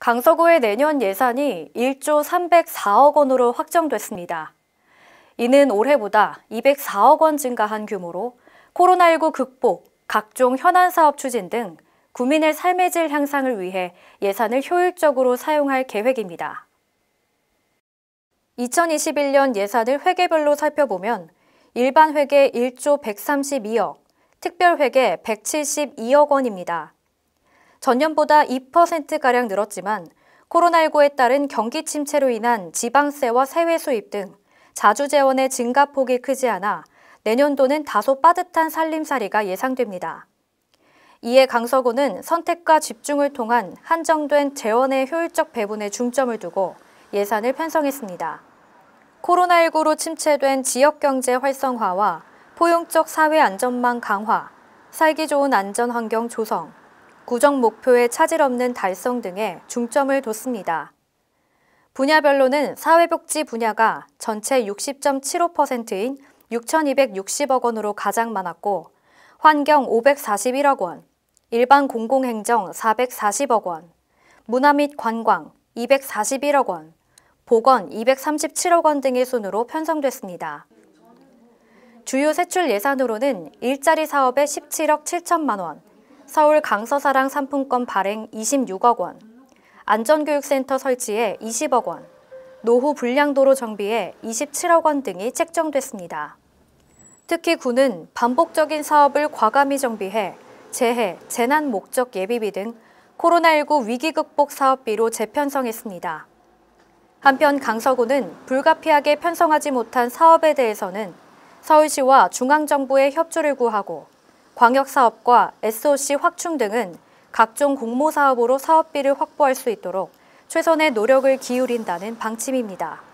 강서구의 내년 예산이 1조 304억 원으로 확정됐습니다. 이는 올해보다 204억 원 증가한 규모로 코로나19 극복, 각종 현안 사업 추진 등 국민의 삶의 질 향상을 위해 예산을 효율적으로 사용할 계획입니다. 2021년 예산을 회계별로 살펴보면 일반 회계 1조 132억, 특별 회계 172억 원입니다. 전년보다 2%가량 늘었지만 코로나19에 따른 경기 침체로 인한 지방세와 세외 수입 등 자주 재원의 증가폭이 크지 않아 내년도는 다소 빠듯한 살림살이가 예상됩니다. 이에 강서구는 선택과 집중을 통한 한정된 재원의 효율적 배분에 중점을 두고 예산을 편성했습니다. 코로나19로 침체된 지역경제 활성화와 포용적 사회 안전망 강화, 살기 좋은 안전환경 조성, 구정 목표의 차질 없는 달성 등에 중점을 뒀습니다. 분야별로는 사회복지 분야가 전체 60.75%인 6,260억 원으로 가장 많았고 환경 541억 원, 일반 공공행정 440억 원, 문화 및 관광 241억 원, 보건 237억 원 등의 순으로 편성됐습니다. 주요 세출 예산으로는 일자리 사업에 17억 7천만 원, 서울 강서사랑 상품권 발행 26억 원, 안전교육센터 설치에 20억 원, 노후 불량도로 정비에 27억 원 등이 책정됐습니다. 특히 군은 반복적인 사업을 과감히 정비해 재해, 재난 목적 예비비 등 코로나19 위기 극복 사업비로 재편성했습니다. 한편 강서구는 불가피하게 편성하지 못한 사업에 대해서는 서울시와 중앙정부의 협조를 구하고 광역사업과 SOC 확충 등은 각종 공모사업으로 사업비를 확보할 수 있도록 최선의 노력을 기울인다는 방침입니다.